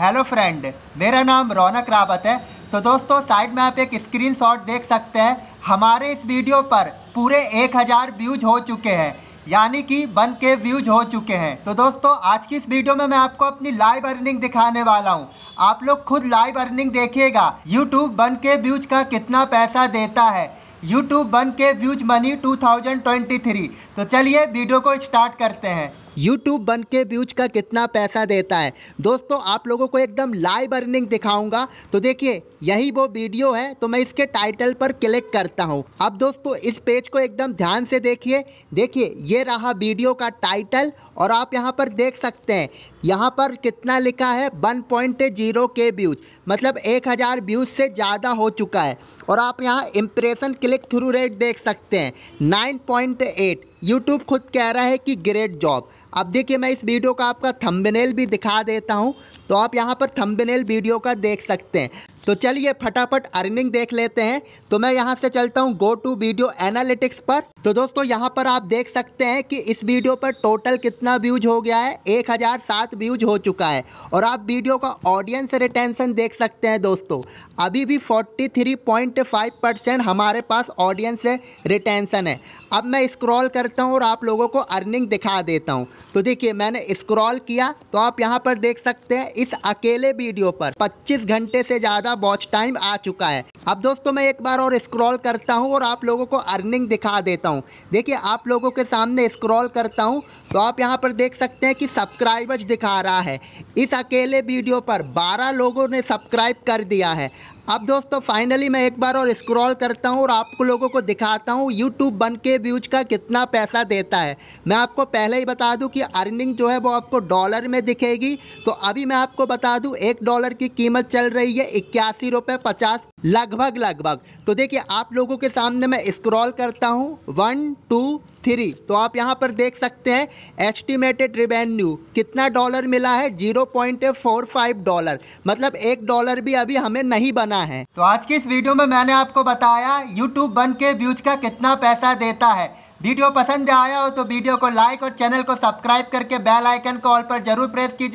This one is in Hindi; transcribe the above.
हेलो फ्रेंड मेरा नाम रौनक रावत है तो दोस्तों साइड में आप एक स्क्रीनशॉट देख सकते हैं हमारे इस वीडियो पर पूरे 1000 व्यूज हो चुके हैं यानी कि बन के व्यूज हो चुके हैं तो दोस्तों आज की इस वीडियो में मैं आपको अपनी लाइव अर्निंग दिखाने वाला हूँ आप लोग खुद लाइव अर्निंग देखिएगा यूट्यूब बन के व्यूज का कितना पैसा देता है यूट्यूब बन के व्यूज मनी 2023 तो चलिए वीडियो को स्टार्ट करते हैं यूट्यूब बन के व्यूज का कितना पैसा देता है दोस्तों आप लोगों को एकदम लाइव अर्निंग दिखाऊंगा तो देखिए यही वो वीडियो है तो मैं इसके टाइटल पर क्लिक करता हूँ अब दोस्तों इस पेज को एकदम ध्यान से देखिए देखिए ये रहा वीडियो का टाइटल और आप यहाँ पर देख सकते हैं यहाँ पर कितना लिखा है वन पॉइंट जीरो के व्यूज मतलब एक हजार व्यूज से ज़्यादा हो चुका है और आप यहाँ इम्प्रेशन क्लिक थ्रू रेट देख सकते हैं नाइन पॉइंट एट यूट्यूब खुद कह रहा है कि ग्रेट जॉब अब देखिए मैं इस वीडियो का आपका थंबनेल भी दिखा देता हूँ तो आप यहाँ पर थंबनेल वीडियो का देख सकते हैं तो चलिए फटाफट अर्निंग देख लेते हैं तो मैं यहाँ से चलता हूँ गो टू वीडियो एनालिटिक्स पर तो दोस्तों यहाँ पर आप देख सकते हैं कि इस वीडियो पर टोटल कितना व्यूज हो गया है एक हजार सात व्यूज हो चुका है और आप वीडियो का ऑडियंस रिटेंशन देख सकते हैं दोस्तों अभी भी forty three point five percent हमारे पास ऑडियंस रिटेंशन है अब मैं स्क्रॉल करता हूँ और आप लोगों को अर्निंग दिखा देता हूँ तो देखिए मैंने स्क्रॉल किया तो आप यहाँ पर देख सकते हैं इस अकेले वीडियो पर 25 घंटे से ज़्यादा वॉच टाइम आ चुका है अब दोस्तों मैं एक बार और स्क्रॉल करता हूँ और आप लोगों को अर्निंग दिखा देता हूँ देखिए आप लोगों के सामने स्क्रॉल करता हूँ तो आप यहाँ पर देख सकते हैं कि सब्सक्राइबर्स दिखा रहा है इस अकेले वीडियो पर 12 लोगों ने सब्सक्राइब कर दिया है अब दोस्तों फाइनली मैं एक बार और स्क्रॉल करता हूँ और आप लोगों को दिखाता हूँ यूट्यूब बन के व्यूज का कितना पैसा देता है मैं आपको पहले ही बता दूँ कि अर्निंग जो है वो आपको डॉलर में दिखेगी तो अभी मैं आपको बता दूँ एक डॉलर की कीमत चल रही है इक्यावन तिरासी रुपए पचास लगभग लगभग तो देखिए आप लोगों के सामने मैं स्क्रॉल करता हूँ वन टू थ्री तो आप यहाँ पर देख सकते हैं एस्टिमेटेड रिवेन्यू कितना डॉलर मिला है zero point four five dollar मतलब एक डॉलर भी अभी हमें नहीं बना है तो आज की इस वीडियो में मैंने आपको बताया यूट्यूब बन के व्यूज का कितना पैसा देता है वीडियो पसंद आया हो तो वीडियो को लाइक और चैनल को सब्सक्राइब करके बेल आइकन को ऑल पर जरूर प्रेस कीजिए